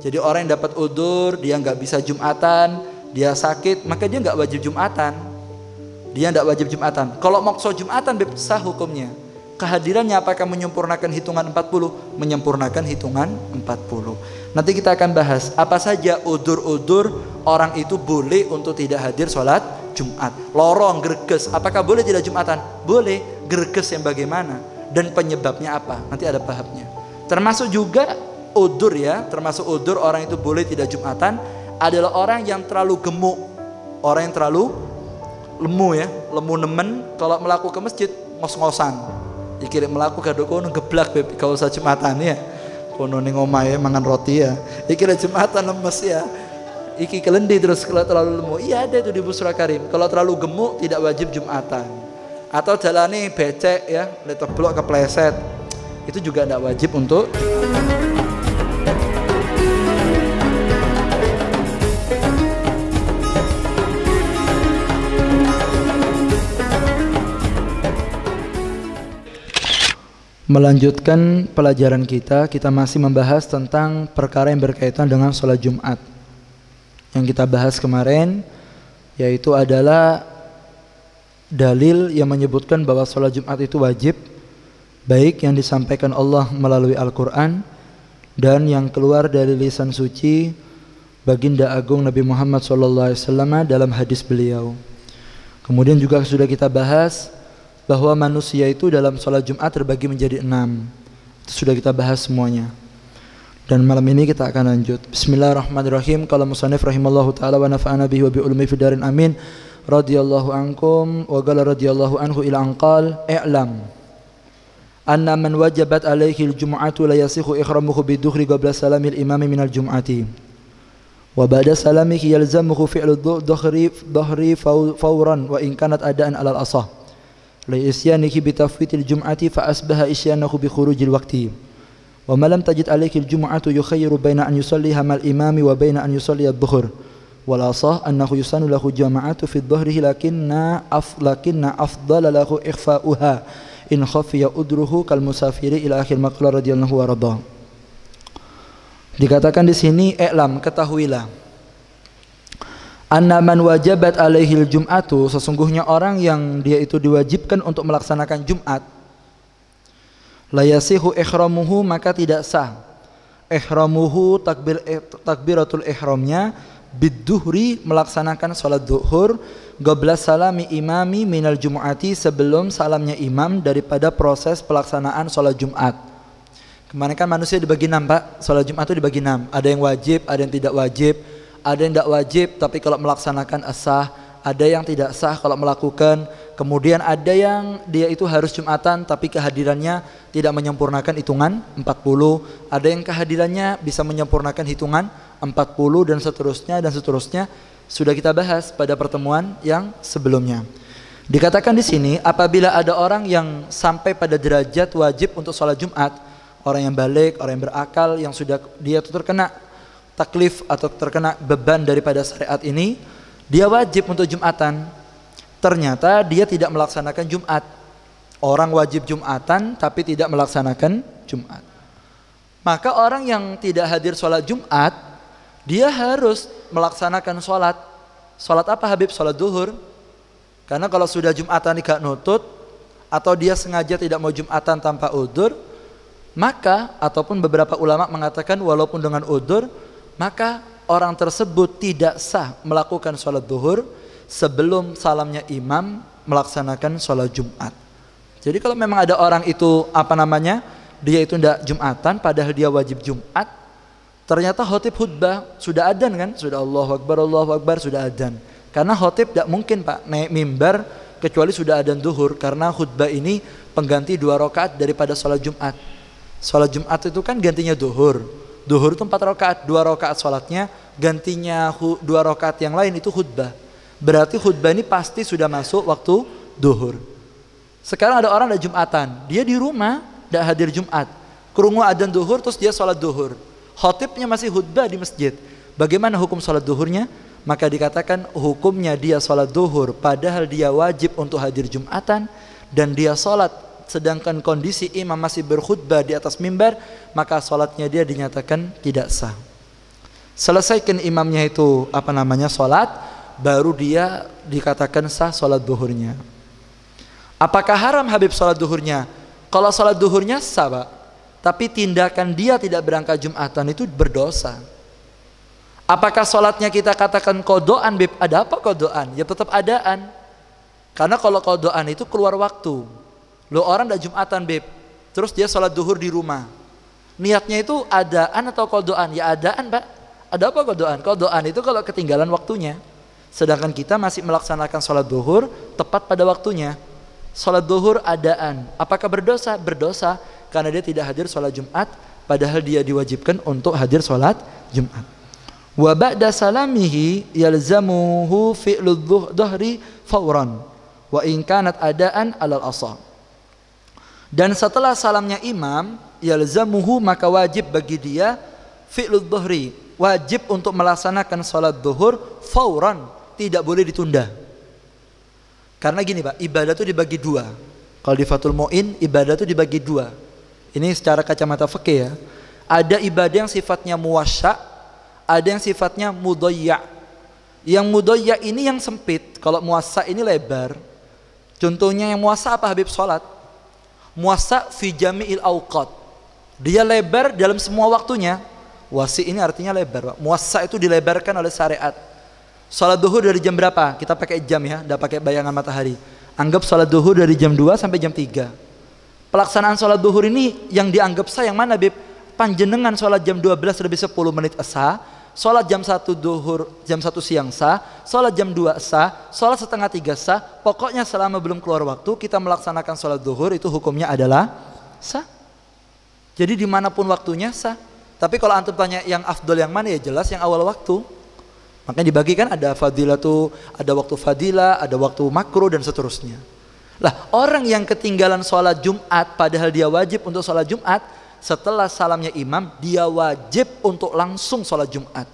Jadi orang yang dapat udur, dia nggak bisa jumatan, dia sakit, maka dia nggak wajib jumatan. Dia nggak wajib jumatan. Kalau mau jumatan sah hukumnya. Kehadirannya apakah menyempurnakan hitungan 40? Menyempurnakan hitungan 40. Nanti kita akan bahas apa saja udur-udur orang itu boleh untuk tidak hadir sholat Jumat. Lorong, gerges, apakah boleh tidak Jumatan? Boleh, gerges yang bagaimana? Dan penyebabnya apa? Nanti ada bahasnya. Termasuk juga udur ya, termasuk udur orang itu boleh tidak Jumatan adalah orang yang terlalu gemuk, orang yang terlalu lemu ya, lemu nemen kalau melaku ke masjid ngos-ngosan. Iki ya, melaku gaduh kono geblak beb kalau usah Jumatan ya. Kono ning omahe ya, mangan roti ya. Iki ya, Jumatan lemes ya. Iki kelendi terus kalau terlalu lemu. Iya ada itu di Busra Karim. Kalau terlalu gemuk tidak wajib Jumatan. Atau jalani becek ya, letok blok kepleset. Itu juga tidak wajib untuk Melanjutkan pelajaran kita, kita masih membahas tentang perkara yang berkaitan dengan sholat Jumat. Yang kita bahas kemarin, yaitu adalah dalil yang menyebutkan bahwa sholat Jumat itu wajib, baik yang disampaikan Allah melalui Al-Quran, dan yang keluar dari lisan suci baginda agung Nabi Muhammad SAW dalam hadis beliau. Kemudian juga sudah kita bahas bahwa manusia itu dalam sholat Jumat terbagi menjadi enam. Itu sudah kita bahas semuanya. Dan malam ini kita akan lanjut. Bismillahirrahmanirrahim. Kalau musanif rahimallahu taala wa nafa'ana bihi wa bi ulumi fidarin amin. Radhiyallahu ankum wa qala radhiyallahu anhu ila anqal i'lam anna man wajabat alaihi al-jum'atu la yasikhu ihramuhu bidukhri qabla salamil min al jum'ati wa ba'da salamihi yalzamuhu fi'lu dhuhri dhuhri fawran wa in kanat adaan alal asah لإسيانك بتفويت الجمعة فأسبه إسيانه بخروج الوقت وما لم تجد عليك الجمعة يخير بين أن يصليها مع الإمام وبين أن يصلي الظهر صح أنه يسن له جماعة في الظهر لكن لكن أفضل له إخفاؤها إن خفي أدره كالمسافر إلى آخر مقال radhiyallahu anhu Dikatakan di sini i'lam ketahuilah Anna man wajabat alaihil jum'atu sesungguhnya orang yang dia itu diwajibkan untuk melaksanakan Jumat layasihu ihramuhu maka tidak sah ihramuhu takbir eh, takbiratul ihramnya bidduhri melaksanakan sholat duhur goblas salami imami minal jum'ati sebelum salamnya imam daripada proses pelaksanaan sholat Jumat kemarin kan manusia dibagi enam pak sholat Jumat itu dibagi enam ada yang wajib ada yang tidak wajib ada yang tidak wajib tapi kalau melaksanakan sah, ada yang tidak sah kalau melakukan, kemudian ada yang dia itu harus Jumatan tapi kehadirannya tidak menyempurnakan hitungan 40, ada yang kehadirannya bisa menyempurnakan hitungan 40 dan seterusnya dan seterusnya sudah kita bahas pada pertemuan yang sebelumnya. Dikatakan di sini apabila ada orang yang sampai pada derajat wajib untuk sholat Jumat, orang yang balik, orang yang berakal yang sudah dia terkena taklif atau terkena beban daripada syariat ini, dia wajib untuk Jumatan. Ternyata dia tidak melaksanakan Jumat. Orang wajib Jumatan tapi tidak melaksanakan Jumat. Maka orang yang tidak hadir sholat Jumat, dia harus melaksanakan sholat. Sholat apa Habib? Sholat duhur. Karena kalau sudah Jumatan tidak nutut, atau dia sengaja tidak mau Jumatan tanpa udur, maka ataupun beberapa ulama mengatakan walaupun dengan udur, maka orang tersebut tidak sah melakukan sholat duhur sebelum salamnya imam melaksanakan sholat Jumat. Jadi kalau memang ada orang itu apa namanya dia itu tidak Jumatan padahal dia wajib Jumat, ternyata khotib khutbah sudah adan kan, sudah Allahu Akbar, Allahu Akbar sudah adan. Karena khotib tidak mungkin pak naik mimbar kecuali sudah adan duhur karena khutbah ini pengganti dua rakaat daripada sholat Jumat. Sholat Jumat itu kan gantinya duhur. Duhur itu empat rakaat, dua rakaat sholatnya, gantinya dua rakaat yang lain itu khutbah. Berarti khutbah ini pasti sudah masuk waktu duhur. Sekarang ada orang ada jumatan, dia di rumah tidak hadir jumat, kerungu adzan duhur terus dia sholat duhur. Khotibnya masih khutbah di masjid. Bagaimana hukum sholat duhurnya? Maka dikatakan hukumnya dia sholat duhur padahal dia wajib untuk hadir jumatan dan dia sholat sedangkan kondisi imam masih berkhutbah di atas mimbar, maka sholatnya dia dinyatakan tidak sah. Selesaikan imamnya itu apa namanya sholat, baru dia dikatakan sah sholat duhurnya. Apakah haram Habib sholat duhurnya? Kalau sholat duhurnya sah pak, tapi tindakan dia tidak berangkat Jumatan itu berdosa. Apakah sholatnya kita katakan kodoan Bib? Ada apa kodoan? Ya tetap adaan. Karena kalau kodoan itu keluar waktu. Lo orang tidak Jumatan beb, terus dia sholat duhur di rumah. Niatnya itu adaan atau kodoan? Ya adaan pak. Ada apa kodoan? Kodoan itu kalau ketinggalan waktunya. Sedangkan kita masih melaksanakan sholat duhur tepat pada waktunya. Sholat duhur adaan. Apakah berdosa? Berdosa karena dia tidak hadir sholat Jumat padahal dia diwajibkan untuk hadir sholat Jumat. Wa ba'da salamihi yalzamuhu fi'lu dhuhri fawran wa in kanat adaan alal asah. Dan setelah salamnya imam, yalzamuhu maka wajib bagi dia fi'lul dhuhri, wajib untuk melaksanakan salat zuhur fauran, tidak boleh ditunda. Karena gini Pak, ibadah itu dibagi dua. Kalau di Fatul Mu'in, ibadah itu dibagi dua. Ini secara kacamata fikih ya. Ada ibadah yang sifatnya muwasya, ada yang sifatnya mudayya. Yang mudayya ini yang sempit, kalau muwasya ini lebar. Contohnya yang muwasya apa Habib salat? Muasa fi jami'il auqat, Dia lebar dalam semua waktunya. Wasi ini artinya lebar. Muasa itu dilebarkan oleh syariat. Salat duhur dari jam berapa? Kita pakai jam ya, tidak pakai bayangan matahari. Anggap salat duhur dari jam 2 sampai jam 3. Pelaksanaan salat duhur ini yang dianggap sah yang mana, Bib? Panjenengan salat jam 12 lebih 10 menit sah, sholat jam satu duhur, jam 1 siang sah, sholat jam 2 sah, sholat setengah tiga sah, pokoknya selama belum keluar waktu kita melaksanakan sholat duhur itu hukumnya adalah sah. Jadi dimanapun waktunya sah. Tapi kalau antum tanya yang afdol yang mana ya jelas yang awal waktu. Makanya dibagikan ada fadilah tuh, ada waktu fadilah, ada waktu makro dan seterusnya. Lah orang yang ketinggalan sholat Jumat padahal dia wajib untuk sholat Jumat setelah salamnya imam dia wajib untuk langsung sholat Jumat.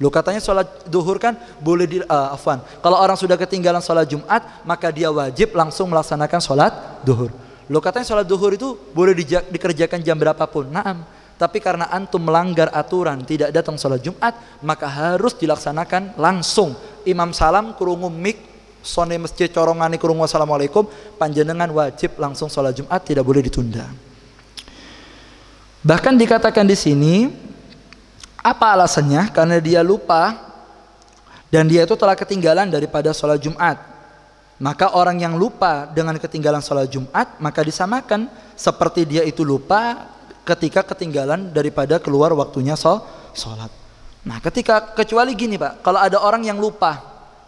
Lu katanya sholat duhur kan boleh di uh, afwan. Kalau orang sudah ketinggalan sholat Jumat maka dia wajib langsung melaksanakan sholat duhur. Lu katanya sholat duhur itu boleh di, dikerjakan jam berapapun. Naam. Tapi karena antum melanggar aturan tidak datang sholat Jumat maka harus dilaksanakan langsung. Imam salam kurungum mik sone masjid corongani kurungu assalamualaikum panjenengan wajib langsung sholat Jumat tidak boleh ditunda. Bahkan dikatakan di sini apa alasannya? Karena dia lupa dan dia itu telah ketinggalan daripada sholat Jumat. Maka orang yang lupa dengan ketinggalan sholat Jumat, maka disamakan seperti dia itu lupa ketika ketinggalan daripada keluar waktunya sholat. Nah, ketika kecuali gini pak, kalau ada orang yang lupa,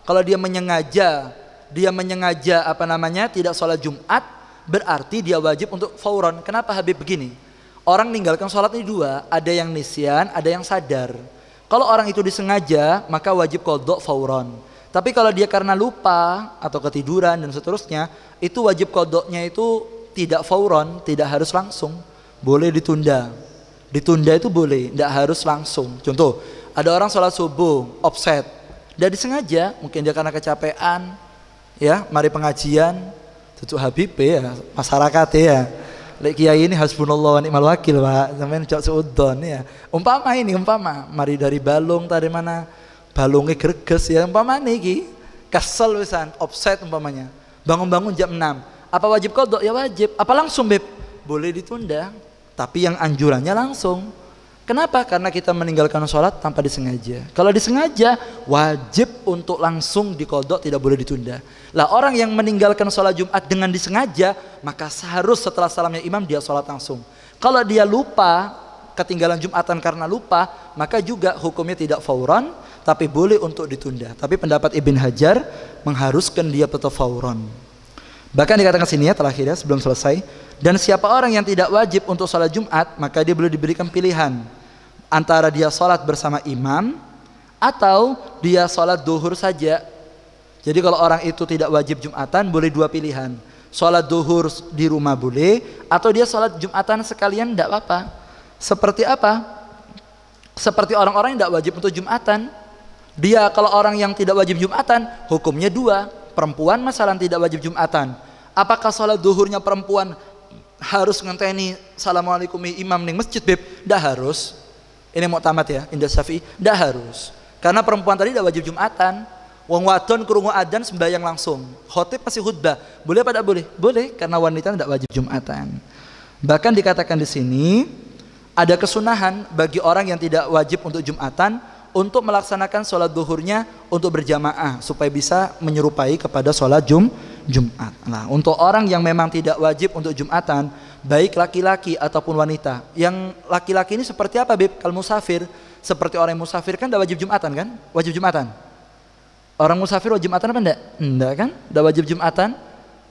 kalau dia menyengaja, dia menyengaja apa namanya tidak sholat Jumat, berarti dia wajib untuk fauron. Kenapa Habib begini? Orang meninggalkan sholat ini dua, ada yang nisyan, ada yang sadar. Kalau orang itu disengaja, maka wajib kodok fauron. Tapi kalau dia karena lupa atau ketiduran dan seterusnya, itu wajib kodoknya itu tidak fauron, tidak harus langsung. Boleh ditunda. Ditunda itu boleh, tidak harus langsung. Contoh, ada orang sholat subuh, offset. Dari disengaja, mungkin dia karena kecapean, ya, mari pengajian, tutup Habib ya, masyarakat ya Lek kiai ini hasbunallah wa ni'mal wakil, Pak. Sampeyan cok seudon ya. Umpama ini umpama mari dari Balung tadi mana? Balungnya greges ya umpama niki. Kesel wisan, offset umpamanya. Bangun-bangun jam 6. Apa wajib kodok? Ya wajib. Apa langsung, Beb? Boleh ditunda, tapi yang anjurannya langsung. Kenapa? Karena kita meninggalkan sholat tanpa disengaja. Kalau disengaja, wajib untuk langsung dikodok, tidak boleh ditunda. Lah orang yang meninggalkan sholat Jumat dengan disengaja, maka seharus setelah salamnya imam dia sholat langsung. Kalau dia lupa, ketinggalan Jumatan karena lupa, maka juga hukumnya tidak fauran, tapi boleh untuk ditunda. Tapi pendapat Ibn Hajar mengharuskan dia tetap fauran. Bahkan dikatakan sini ya terakhir ya sebelum selesai. Dan siapa orang yang tidak wajib untuk sholat Jumat, maka dia boleh diberikan pilihan antara dia sholat bersama imam atau dia sholat duhur saja. Jadi kalau orang itu tidak wajib jumatan boleh dua pilihan. Sholat duhur di rumah boleh atau dia sholat jumatan sekalian tidak apa-apa. Seperti apa? Seperti orang-orang yang tidak wajib untuk jumatan. Dia kalau orang yang tidak wajib jumatan hukumnya dua. Perempuan masalah tidak wajib jumatan. Apakah sholat duhurnya perempuan harus ngenteni assalamualaikum imam di masjid beb? dah harus ini mau tamat ya, Indah Syafi'i. Tidak harus. Karena perempuan tadi tidak wajib Jumatan. Wong wadon kurung adan sembahyang langsung. Khotib masih khutbah. Boleh pada boleh? Boleh karena wanita tidak wajib Jumatan. Bahkan dikatakan di sini ada kesunahan bagi orang yang tidak wajib untuk Jumatan untuk melaksanakan sholat duhurnya untuk berjamaah supaya bisa menyerupai kepada sholat Jum Jumat. Nah, untuk orang yang memang tidak wajib untuk Jumatan, baik laki-laki ataupun wanita. Yang laki-laki ini seperti apa, Bib? Kalau musafir, seperti orang yang musafir kan wajib Jumatan kan? Wajib Jumatan. Orang musafir wajib Jumatan apa enggak? Enggak kan? Tidak wajib Jumatan.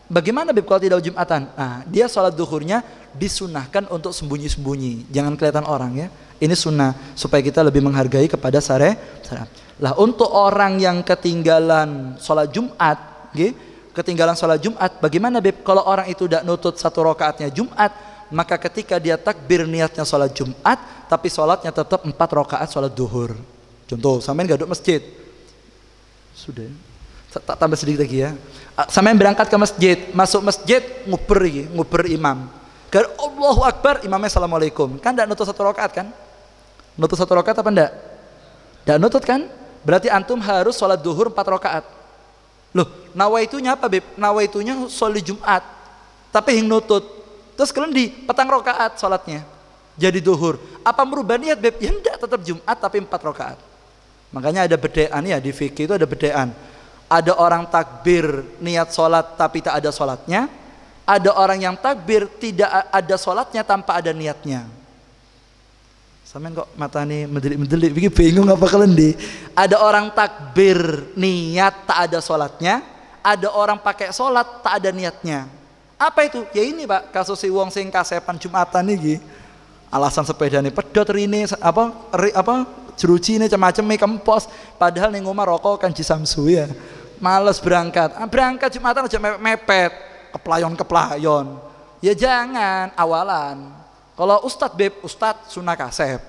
Bagaimana Bib kalau tidak wajib Jumatan? Nah, dia sholat duhurnya disunahkan untuk sembunyi-sembunyi. Jangan kelihatan orang ya. Ini sunnah supaya kita lebih menghargai kepada sare. Lah untuk orang yang ketinggalan sholat Jumat, gitu, ketinggalan sholat Jumat, bagaimana Beb? Kalau orang itu tidak nutut satu rokaatnya Jumat, maka ketika dia takbir niatnya sholat Jumat, tapi sholatnya tetap empat rokaat sholat duhur. Contoh, sampean gaduk masjid. Sudah. Tak tambah sedikit lagi ya. Ah, sampean berangkat ke masjid, masuk masjid, nguper nguper imam. Gar Allahu Akbar, imamnya Assalamualaikum. Kan tidak nutut satu rokaat kan? Nutut satu rokaat apa ndak? Tidak nutut kan? Berarti antum harus sholat duhur empat rokaat. Loh, nawa itunya apa, Beb? nawa itunya solat Jumat. Tapi hing nutut. Terus kalian di petang rokaat sholatnya. Jadi duhur. Apa merubah niat, Beb? Ya enggak, tetap Jumat tapi empat rokaat. Makanya ada bedaan ya, di fikih itu ada bedaan. Ada orang takbir niat sholat tapi tak ada sholatnya. Ada orang yang takbir tidak ada sholatnya tanpa ada niatnya. Sampean kok mata ini mendelik-mendelik, begini bingung apa di Ada orang takbir niat tak ada sholatnya, ada orang pakai sholat tak ada niatnya. Apa itu? Ya ini pak, kasus si wong sing kasepan Jumatan nih, Alasan sepeda ini pedot rine apa ri, apa jeruji ini macam-macam kempos. Padahal nih ngomong rokok kan jisamsu ya. malas berangkat, ah, berangkat Jumatan aja mepet, keplayon keplayon. Ya jangan awalan kalau Ustadz Beb, Ustadz Sunnah Kasep.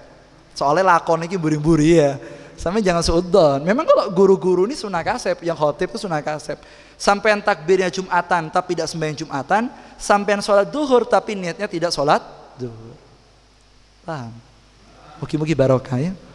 Soalnya lakon ini buri-buri ya. Sampai jangan seudon. Memang kalau guru-guru ini Sunnah Kasep, yang khotib itu Sunnah Kasep. Sampai takbirnya Jumatan tapi tidak sembahyang Jumatan. Sampai sholat duhur tapi niatnya tidak sholat duhur. Paham? mungkin mugi barokah ya.